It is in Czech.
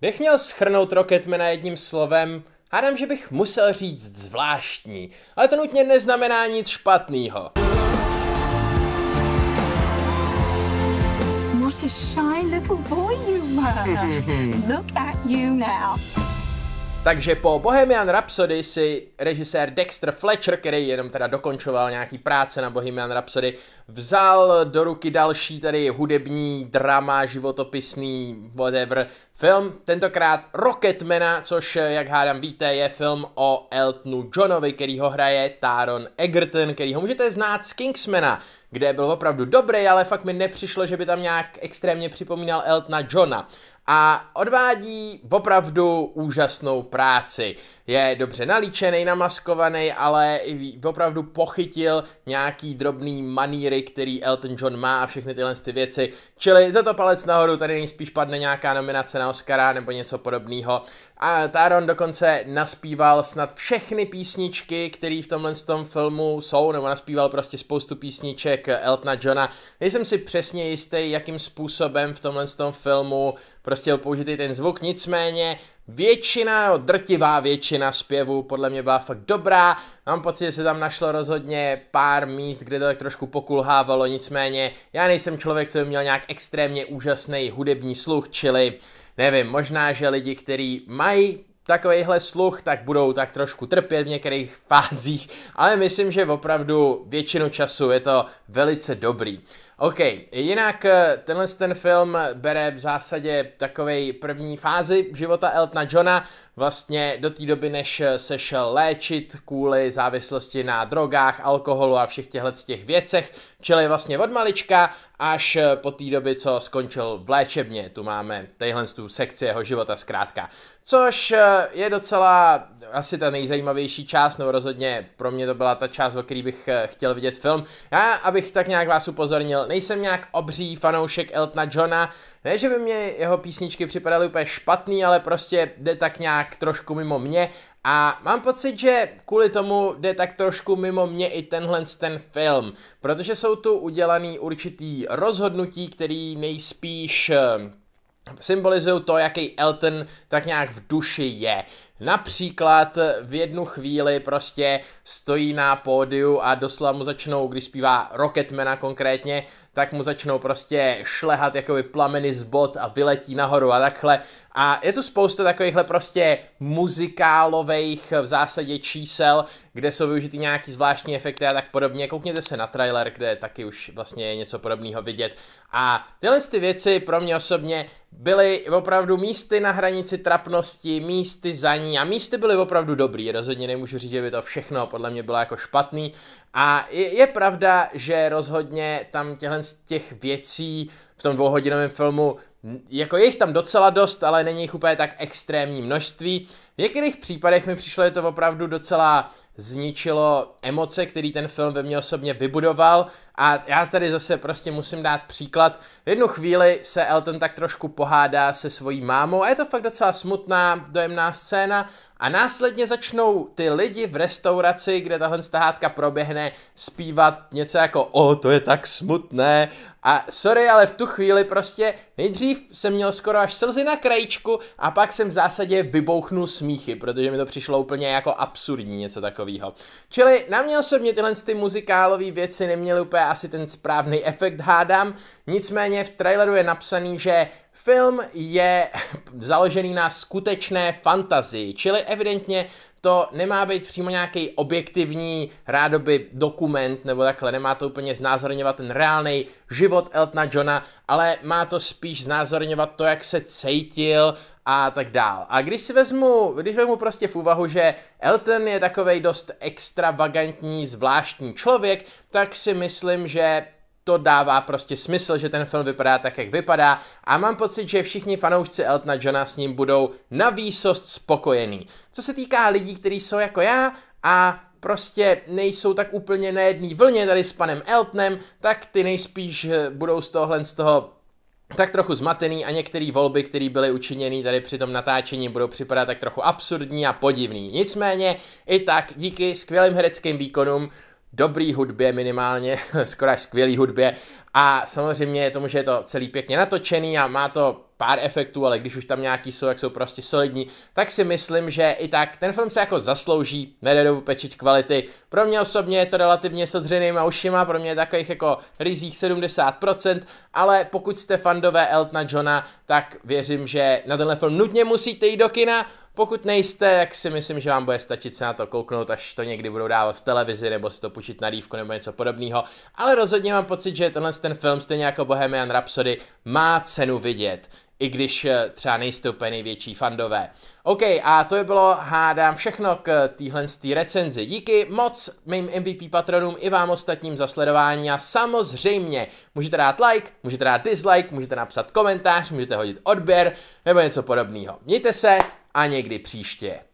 Bych měl schrnout Rocketmana jedním slovem, hádám, že bych musel říct zvláštní, ale to nutně neznamená nic špatného. What a shy little boy you were. Look at you now. Takže po Bohemian Rhapsody si režisér Dexter Fletcher, který jenom teda dokončoval nějaký práce na Bohemian Rhapsody, vzal do ruky další tady hudební drama, životopisný, whatever, film, tentokrát Rocketmana, což, jak hádám víte, je film o Eltonu Johnovi, který ho hraje Taron Egerton, který ho můžete znát z Kingsmana, kde byl opravdu dobrý, ale fakt mi nepřišlo, že by tam nějak extrémně připomínal Eltona Johna a odvádí opravdu úžasnou práci. Je dobře nalíčený, namaskovaný, ale opravdu pochytil nějaký drobný maníry, který Elton John má a všechny tyhle ty věci. Čili za to palec nahoru, tady nejspíš padne nějaká nominace na Oscara nebo něco podobného. A Taron dokonce naspíval snad všechny písničky, které v tomhle tom filmu jsou, nebo naspíval prostě spoustu písniček Eltona Johna. Nejsem si přesně jistý, jakým způsobem v tomhle tom filmu prostě chtěl použít i ten zvuk, nicméně většina, no, drtivá většina zpěvu podle mě byla fakt dobrá, mám pocit, že se tam našlo rozhodně pár míst, kde to tak trošku pokulhávalo, nicméně já nejsem člověk, co by měl nějak extrémně úžasný hudební sluch, čili nevím, možná, že lidi, kteří mají takovýhle sluch, tak budou tak trošku trpět v některých fázích, ale myslím, že opravdu většinu času je to velice dobrý. OK, jinak eh, tenhle ten film bere v zásadě takovej první fázi života Eltona Johna, vlastně do té doby, než eh, se šel eh, léčit kvůli závislosti na drogách, alkoholu a všech těchto těch věcech, čili vlastně od malička až eh, po té doby, co skončil v léčebně. Tu máme tadyhle tu sekci jeho života zkrátka. Což je docela asi ta nejzajímavější část, no rozhodně pro mě to byla ta část, o který bych chtěl vidět film. Já, abych tak nějak vás upozornil, nejsem nějak obří fanoušek Eltona Johna, ne, že by mě jeho písničky připadaly úplně špatný, ale prostě jde tak nějak tak trošku mimo mě a mám pocit, že kvůli tomu jde tak trošku mimo mě i tenhle ten film, protože jsou tu udělaný určitý rozhodnutí, který nejspíš eh, symbolizují to, jaký Elton tak nějak v duši je. Například v jednu chvíli prostě stojí na pódiu a doslova mu začnou, když zpívá Rocketmana konkrétně, tak mu začnou prostě šlehat jakoby plameny z bot a vyletí nahoru a takhle. A je tu spousta takovýchhle prostě muzikálových v zásadě čísel, kde jsou využity nějaký zvláštní efekty a tak podobně. Koukněte se na trailer, kde taky už vlastně je něco podobného vidět. A tyhle ty věci pro mě osobně byly opravdu místy na hranici trapnosti, místy za ní, zranění a místy byly opravdu dobrý, rozhodně nemůžu říct, že by to všechno podle mě bylo jako špatný a je, je pravda, že rozhodně tam těchto těch věcí v tom dvouhodinovém filmu, jako je jich tam docela dost, ale není jich úplně tak extrémní množství. V některých případech mi přišlo, že to opravdu docela zničilo emoce, který ten film ve mně osobně vybudoval a já tady zase prostě musím dát příklad. V jednu chvíli se Elton tak trošku pohádá se svojí mámou a je to fakt docela smutná, dojemná scéna, a následně začnou ty lidi v restauraci, kde tahle stahátka proběhne, zpívat něco jako o, to je tak smutné. A sorry, ale v tu chvíli prostě Nejdřív jsem měl skoro až slzy na krajičku a pak jsem v zásadě vybouchnul smíchy, protože mi to přišlo úplně jako absurdní něco takového. Čili na mě osobně tyhle ty muzikálové věci neměly úplně asi ten správný efekt, hádám. Nicméně v traileru je napsaný, že Film je založený na skutečné fantazii, čili evidentně to nemá být přímo nějaký objektivní rádoby dokument nebo takhle, nemá to úplně znázorňovat ten reálný život Eltona Johna, ale má to spíš znázorňovat to, jak se cítil a tak dál. A když si vezmu, když vezmu prostě v úvahu, že Elton je takovej dost extravagantní, zvláštní člověk, tak si myslím, že to dává prostě smysl, že ten film vypadá tak, jak vypadá a mám pocit, že všichni fanoušci Eltona Johna s ním budou na výsost spokojení. Co se týká lidí, kteří jsou jako já a prostě nejsou tak úplně na jedné vlně tady s panem Eltnem, tak ty nejspíš eh, budou z tohohle z toho tak trochu zmatený a některé volby, které byly učiněny tady při tom natáčení, budou připadat tak trochu absurdní a podivný. Nicméně i tak díky skvělým hereckým výkonům dobrý hudbě minimálně, skoro až skvělý hudbě a samozřejmě je tomu, že je to celý pěkně natočený a má to pár efektů, ale když už tam nějaký jsou, jak jsou prostě solidní, tak si myslím, že i tak ten film se jako zaslouží Mededovu pečiť kvality. Pro mě osobně je to relativně s odřenýma ušima, pro mě je takových jako rizích 70%, ale pokud jste fandové Eltona Johna, tak věřím, že na tenhle film nutně musíte jít do kina, pokud nejste, jak si myslím, že vám bude stačit se na to kouknout, až to někdy budou dávat v televizi, nebo si to půjčit na dívku nebo něco podobného. Ale rozhodně mám pocit, že tenhle ten film, stejně jako Bohemian Rhapsody, má cenu vidět i když eh, třeba nejste úplně největší fandové. OK, a to je bylo, hádám, všechno k téhle recenzi. Díky moc mým MVP patronům i vám ostatním za sledování a samozřejmě můžete dát like, můžete dát dislike, můžete napsat komentář, můžete hodit odběr nebo něco podobného. Mějte se, a někdy příště.